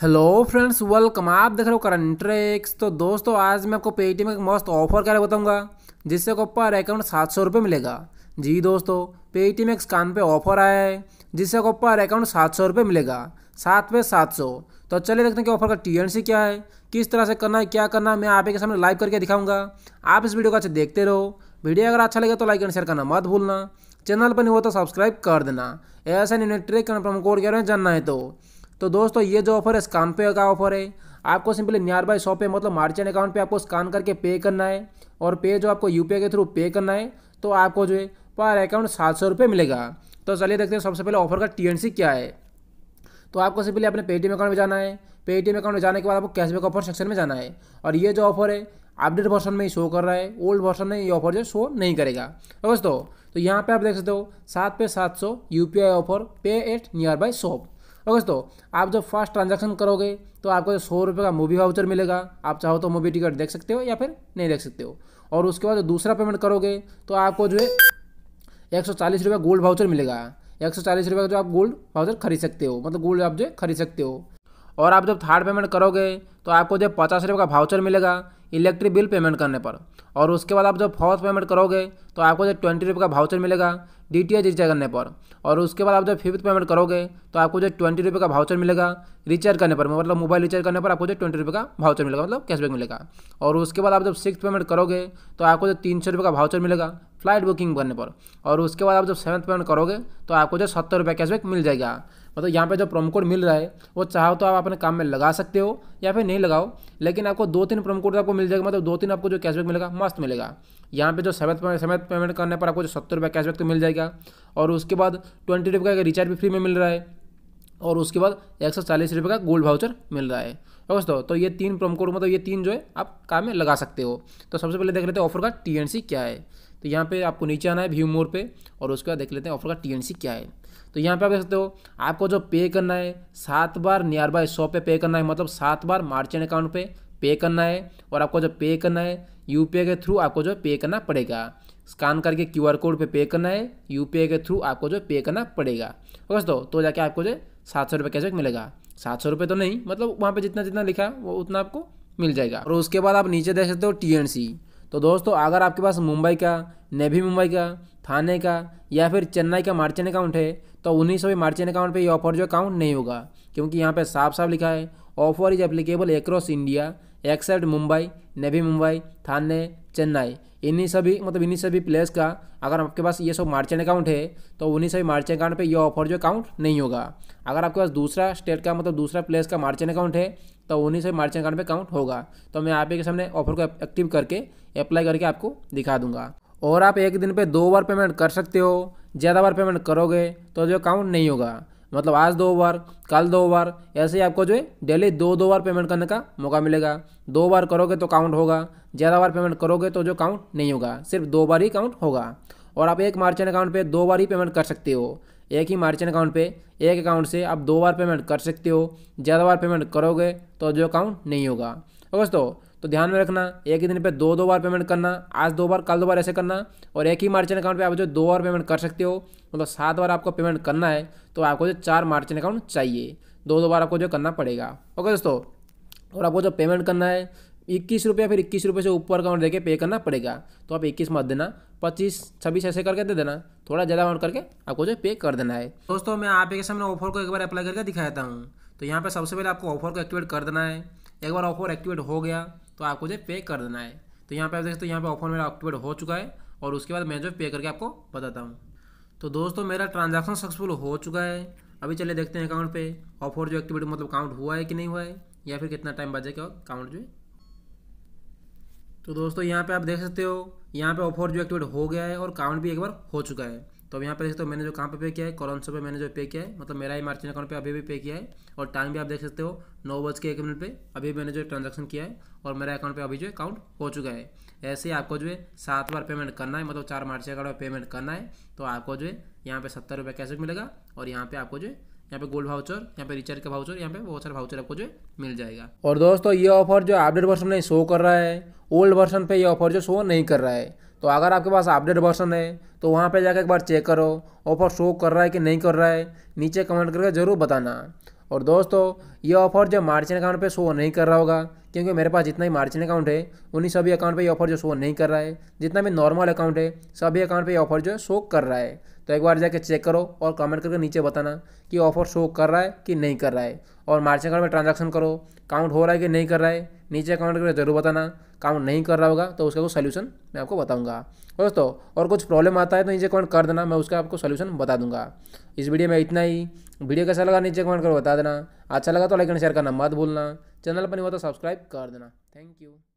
hello friends welcome आप देख रहे हो करंट ट्रेक्स तो दोस्तों आज मैं आपको पेटीएम का मस्त ऑफर क्या बताऊंगा जिससे आपको पर अकाउंट सात सौ रुपये मिलेगा जी दोस्तों पेटीएम एक्स कान पे ऑफर आया है जिससे आपको पर अकाउंट सात सौ रुपये मिलेगा सात पे सात सौ तो चलिए देखते हैं कि ऑफर का टी क्या है किस तरह से करना है क्या करना है मैं आपके सामने लाइव करके दिखाऊंगा आप इस वीडियो को अच्छे देखते रहो वीडियो अगर अच्छा लगे तो लाइक एंड शेयर करना मत भूलना चैनल पर नहीं हो तो सब्सक्राइब कर देना ऐसा नहीं ट्रेक करना प्रोमो कोड में जानना है तो तो दोस्तों ये जो ऑफर है स्कान पे का ऑफर है आपको सिंपली नियर बाई शॉप पे मतलब मार्चेंट अकाउंट पे आपको स्कान करके पे करना है और पे जो आपको यू के थ्रू पे करना है तो आपको जो है पर अकाउंट सात सौ रुपये मिलेगा तो चलिए देखते हैं सबसे पहले ऑफर का टी क्या है तो आपको सिंपली अपने पेटीएम अकाउंट में जाना है पेटीएम अकाउंट में जाने के बाद आपको कैशबैक ऑफर सेक्शन में जाना है और ये जो ऑफर है अपडेट वर्सन में ही शो कर रहा है ओल्ड वर्सन में ये ऑफर जो शो नहीं करेगा तो दोस्तों तो यहाँ पर आप देख सकते हो सात पे सात सौ यू ऑफर पे एट नियर बाई शॉप दोस्तों तो, आप जब फास्ट ट्रांजेक्शन करोगे तो आपको जो सौ रुपये का मूवी वाउचर मिलेगा आप चाहो तो मूवी टिकट देख सकते हो या फिर नहीं देख सकते हो और उसके बाद जो दूसरा पेमेंट करोगे तो आपको जो है एक सौ चालीस रुपये गोल्ड वाउचर मिलेगा एक सौ चालीस रुपये का जो आप गोल्ड वाउचर खरीद सकते हो मतलब गोल्ड आप जो खरीद सकते हो और आप जब थर्ड पेमेंट करोगे तो आपको जो है पचास रुपये का भाउचर मिलेगा इलेक्ट्रिक बिल पेमेंट करने पर और उसके बाद आप जब फॉर्स पेमेंट करोगे तो आपको जो ट्वेंटी रुपये का भाउचर मिलेगा डी टी रिचार्ज करने पर और उसके बाद आप जब फिफ्थ पेमेंट करोगे तो आपको जो ट्वेंटी रुपये का भाउचर मिलेगा रिचार्ज करने पर मतलब मोबाइल रिचार्ज करने पर आपको जो ट्वेंटी रुपये का भाउचर मिलेगा मतलब कैशबैक मिलेगा और उसके बाद आप जब सिक्स पेमेंट करोगे तो आपको जो तीन सौ रुपये का भाउचर मिलेगा फ्लाइट बुकिंग करने पर और उसके बाद आप जब सेवन्थ पेमेंट करोगे तो आपको जो सत्तर रुपये कैशबैक मिल जाएगा मतलब यहाँ पे जो प्रोमो कोड मिल रहा है वो चाहो तो आप अपने काम में लगा सकते हो या फिर नहीं लगाओ लेकिन आपको दो तीन प्रोमो तो कोड आपको मिल जाएगा मतलब दो तीन आपको जो कैशबैक मिलेगा मस्त मिलेगा यहाँ पे जो सेवन सेवन पेमेंट करने पर आपको जो सत्तर रुपये कैशबैक तो मिल जाएगा और उसके बाद ट्वेंटी रुपये का रिचार्ज भी फ्री में मिल रहा है और उसके बाद एक सौ चालीस रुपये का गोल्ड भाउचर मिल रहा है दोस्तों तो ये तीन प्रोमो कोड मतलब ये तीन जो है आप काम में लगा सकते हो तो सबसे पहले देख लेते हैं ऑफर का टी क्या है तो यहाँ पे आपको नीचे आना है व्यू मोर पे और उसके बाद देख लेते हैं ऑफर का टी क्या है तो यहाँ पे आप देख सकते हो आपको जो पे करना है सात बार नियर बाय शॉप पे पे करना है मतलब सात बार मार्चेंट अकाउंट पे पे करना है और आपको जो पे करना है यू के थ्रू आपको जो पे करना पड़ेगा स्कैन करके क्यू कोड पे पे करना है यू के थ्रू आपको जो पे करना पड़ेगा ओके तो दोस्तों तो जाके आपको जो सात सौ रुपये कैशबैक मिलेगा सात सौ रुपये तो नहीं मतलब वहाँ पर जितना जितना लिखा वो उतना आपको मिल जाएगा और उसके बाद आप नीचे देख सकते हो टी तो दोस्तों अगर आपके पास मुंबई का नेवी मुंबई का थाने का या फिर चेन्नई का मार्चेंट अकाउंट है तो उन्नीस सौ मार्चेंट अकाउंट पर ये ऑफर जो काउंट नहीं होगा क्योंकि यहाँ पे साफ साफ लिखा है offer is applicable across India except Mumbai Navi Mumbai Thane Chennai इन्हीं सभी मतलब इन्हीं सभी प्लेस का अगर आपके पास ये सब मार्चेंट अकाउंट है तो उन्हीं सभी मार्चेंट अकाउंट पे ये ऑफर जो काउंट नहीं होगा अगर आपके पास दूसरा स्टेट का मतलब दूसरा प्लेस का मार्चेंट अकाउंट है तो उन्हीं सभी मार्चेंट अकाउंट पे काउंट होगा तो मैं आप ही के सामने ऑफर को एक्टिव करके अप्लाई करके आपको दिखा दूंगा और आप एक दिन पर दो बार पेमेंट कर सकते हो ज़्यादा बार पेमेंट करोगे तो जो काउंट नहीं होगा मतलब आज दो बार कल दो बार ऐसे ही आपको जो है डेली दो दो बार पेमेंट करने का मौका मिलेगा दो बार करोगे तो काउंट होगा ज़्यादा बार पेमेंट करोगे तो जो काउंट नहीं होगा सिर्फ दो बार ही काउंट होगा और आप एक मार्चेंट अकाउंट पे दो बार ही पेमेंट कर सकते हो एक ही मार्चेंट अकाउंट पे एक अकाउंट से आप दो बार पेमेंट कर सकते हो ज़्यादा बार पेमेंट करोगे तो जो अकाउंट नहीं होगा तो दोस्तों तो ध्यान में रखना एक ही दिन पे दो दो बार पेमेंट करना आज दो बार कल दो बार ऐसे करना और एक ही मार्चिन अकाउंट पे आप जो दो बार पेमेंट कर सकते हो मतलब सात बार आपको पेमेंट करना है तो आपको जो चार मार्जिन अकाउंट चाहिए दो दो बार आपको जो करना पड़ेगा ओके दोस्तों और आपको जो पेमेंट करना है इक्कीस रुपया फिर इक्कीस रुपये से ऊपर अकाउंट देके पे करना पड़ेगा तो आप इक्कीस मत देना पच्चीस छब्बीस ऐसे करके दे देना थोड़ा ज़्यादा अमाउंट करके आपको जो पे कर देना है दोस्तों मैं आप एक सामने ऑफर को एक बार अप्लाई करके दिखाया हूँ तो यहाँ पर सबसे पहले आपको ऑफर को एक्टिवेट कर देना है एक बार ऑफर एक्टिवेट हो गया तो आपको जो पे कर देना है तो यहाँ पर आप देख सकते हो यहाँ पर ऑफर मेरा एक्टिवेट हो चुका है और उसके बाद मैं जो पे करके आपको बताता हूँ तो दोस्तों मेरा ट्रांजैक्शन सक्सेसफुल हो चुका है अभी चले देखते हैं अकाउंट पे ऑफर जो एक्टिवेट मतलब काउंट हुआ है कि नहीं हुआ है या फिर कितना टाइम बचेगा काउंट जो है तो दोस्तों यहाँ पे आप देख सकते हो यहाँ पे ऑफर जो एक्टिवेट हो गया है और काउंट भी एक बार हो चुका है तो अब यहाँ पे देख सकते हो मैंने जो कहाँ पे पे किया है कौन कॉलोनसो पे मैंने जो पे किया है मतलब मेरा ही मार्जिन अकाउंट पे अभी भी पे किया है और टाइम भी आप देख सकते हो नौ बज के एक मिनट पे अभी मैंने जो ट्रांजेक्शन किया है और मेरा अकाउंट पे अभी जो अकाउंट हो चुका है ऐसे ही आपको जो है सात बार पेमेंट करना है मतलब चार मार्च अकाउंट पर पेमेंट करना है तो आपको जो है यहाँ पे सत्तर रुपये कैसे मिलेगा और यहाँ पे आपको जो है यहाँ पे गोल्ड भाउचर यहाँ पे रिचार्ज का भाउचर यहाँ पे बहुत सारे भाउचर आपको जो मिल जाएगा और दोस्तों ये ऑफर जो अपडेट वर्षन में शो कर रहा है ओल्ड वर्षन पे ये ऑफर जो शो नहीं कर रहा है तो अगर आपके पास अपडेट वर्सन है तो वहाँ पे जाकर एक बार चेक करो ऑफर शो कर रहा है कि नहीं कर रहा है नीचे कमेंट करके ज़रूर बताना और दोस्तों ये ऑफर जो मार्चिन अकाउंट पे शो नहीं कर रहा होगा क्योंकि मेरे पास जितना भी मार्चिन अकाउंट है उन्हीं सभी अकाउंट पे ये ऑफर जो शो नहीं कर रहा है जितना भी नॉर्मल अकाउंट है सभी अकाउंट पे ये ऑफर जो है शो कर रहा है तो एक बार जाके चेक करो और कमेंट करके नीचे बताना कि ऑफर शो कर रहा है कि नहीं कर रहा है और मार्चिंग अकाउंट में ट्रांजैक्शन करो काउंट हो रहा है कि नहीं कर रहा है नीचे कमेंट करके जरूर बताना काउंट नहीं कर रहा होगा तो उसका कुछ सोल्यूशन मैं आपको बताऊँगा दोस्तों और कुछ प्रॉब्लम आता है तो नीचे कमेंट कर देना मैं उसका आपको सोल्यूशन बता दूंगा इस वीडियो में इतना ही वीडियो कैसा लगा नीचे कमेंट करके बता देना अच्छा लगा तो लाइक एंड शेयर करना मत भूलना चैनल पर नहीं हुआ तो सब्सक्राइब कर देना थैंक यू